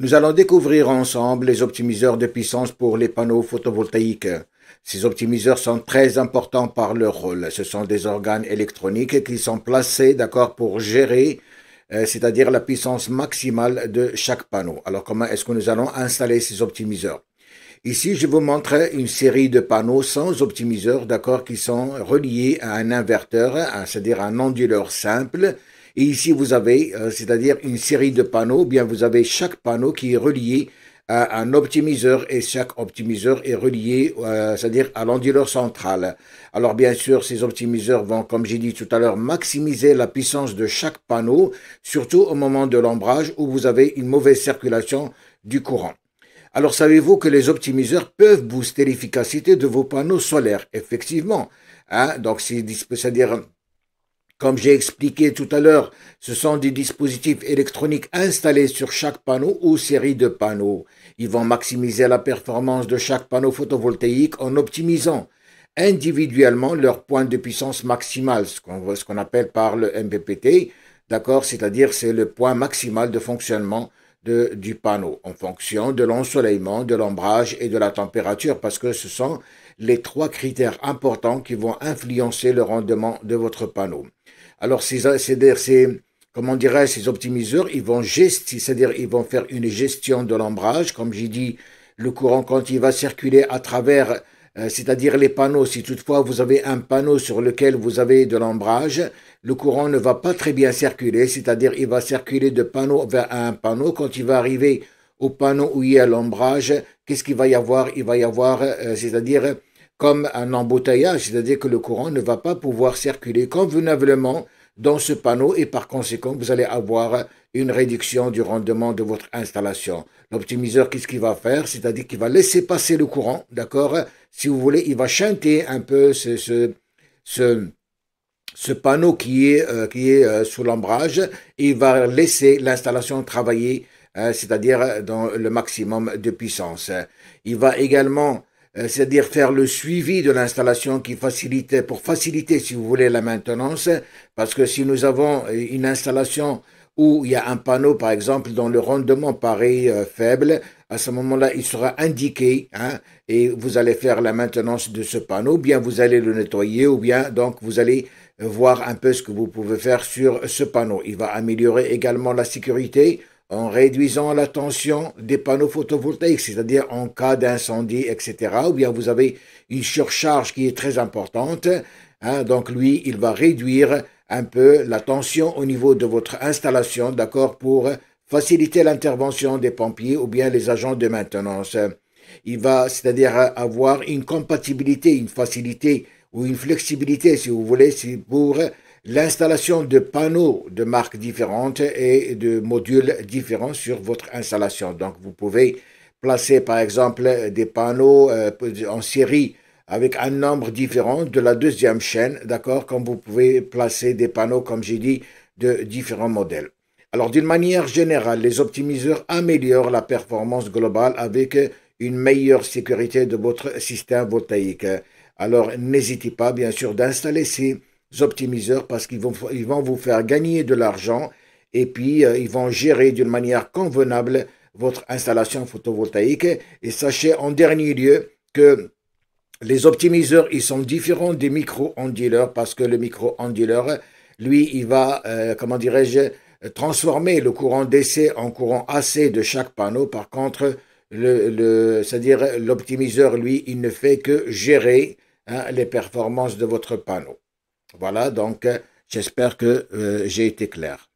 Nous allons découvrir ensemble les optimiseurs de puissance pour les panneaux photovoltaïques. Ces optimiseurs sont très importants par leur rôle. Ce sont des organes électroniques qui sont placés d'accord pour gérer euh, c'est-à-dire la puissance maximale de chaque panneau. Alors comment est-ce que nous allons installer ces optimiseurs Ici, je vous montre une série de panneaux sans optimiseur, d'accord, qui sont reliés à un inverteur, c'est-à-dire un onduleur simple, et ici, vous avez, euh, c'est-à-dire une série de panneaux, eh bien vous avez chaque panneau qui est relié à un optimiseur et chaque optimiseur est relié, euh, c'est-à-dire à, l'onduleur central. Alors bien sûr, ces optimiseurs vont, comme j'ai dit tout à l'heure, maximiser la puissance de chaque panneau, surtout au moment de l'ombrage où vous avez une mauvaise circulation du courant. Alors savez-vous que les optimiseurs peuvent booster l'efficacité de vos panneaux solaires Effectivement. Hein. donc c'est-à-dire comme j'ai expliqué tout à l'heure, ce sont des dispositifs électroniques installés sur chaque panneau ou série de panneaux. Ils vont maximiser la performance de chaque panneau photovoltaïque en optimisant individuellement leur point de puissance maximale, ce qu'on appelle par le MPPT, d'accord, c'est-à-dire c'est le point maximal de fonctionnement du panneau en fonction de l'ensoleillement, de l'ombrage et de la température, parce que ce sont les trois critères importants qui vont influencer le rendement de votre panneau. Alors ces, ces, comment dirais ces optimiseurs, ils vont juste, c'est-à-dire ils vont faire une gestion de l'ombrage, comme j'ai dit, le courant quand il va circuler à travers euh, c'est-à-dire les panneaux. Si toutefois vous avez un panneau sur lequel vous avez de l'ombrage, le courant ne va pas très bien circuler, c'est-à-dire il va circuler de panneau vers un panneau. Quand il va arriver au panneau où il y a l'ombrage, qu'est-ce qu'il va y avoir Il va y avoir, euh, c'est-à-dire comme un embouteillage, c'est-à-dire que le courant ne va pas pouvoir circuler convenablement dans ce panneau et par conséquent, vous allez avoir une réduction du rendement de votre installation. L'optimiseur, qu'est-ce qu'il va faire C'est-à-dire qu'il va laisser passer le courant, d'accord Si vous voulez, il va chanter un peu ce, ce, ce, panneau qui est, euh, qui est euh, sous l'ombrage et il va laisser l'installation travailler, euh, c'est-à-dire dans le maximum de puissance. Il va également euh, c'est-à-dire faire le suivi de l'installation qui facilite, pour faciliter, si vous voulez, la maintenance, parce que si nous avons euh, une installation où il y a un panneau, par exemple, dont le rendement paraît euh, faible, à ce moment-là, il sera indiqué, hein, et vous allez faire la maintenance de ce panneau, ou bien vous allez le nettoyer, ou bien donc vous allez voir un peu ce que vous pouvez faire sur ce panneau. Il va améliorer également la sécurité, en réduisant la tension des panneaux photovoltaïques, c'est-à-dire en cas d'incendie, etc. Ou bien vous avez une surcharge qui est très importante. Hein, donc lui, il va réduire un peu la tension au niveau de votre installation, d'accord, pour faciliter l'intervention des pompiers ou bien les agents de maintenance. Il va, c'est-à-dire avoir une compatibilité, une facilité ou une flexibilité, si vous voulez, pour l'installation de panneaux de marques différentes et de modules différents sur votre installation. Donc, vous pouvez placer par exemple des panneaux euh, en série avec un nombre différent de la deuxième chaîne, d'accord, comme vous pouvez placer des panneaux, comme j'ai dit, de différents modèles. Alors, d'une manière générale, les optimiseurs améliorent la performance globale avec une meilleure sécurité de votre système voltaïque. Alors, n'hésitez pas, bien sûr, d'installer ces optimiseurs parce qu'ils vont, ils vont vous faire gagner de l'argent et puis euh, ils vont gérer d'une manière convenable votre installation photovoltaïque. Et sachez en dernier lieu que les optimiseurs, ils sont différents des micro-onduleurs parce que le micro-onduleur, lui, il va, euh, comment dirais-je, transformer le courant d'essai en courant AC de chaque panneau. Par contre, le, c'est-à-dire l'optimiseur, lui, il ne fait que gérer hein, les performances de votre panneau. Voilà, donc euh, j'espère que euh, j'ai été clair.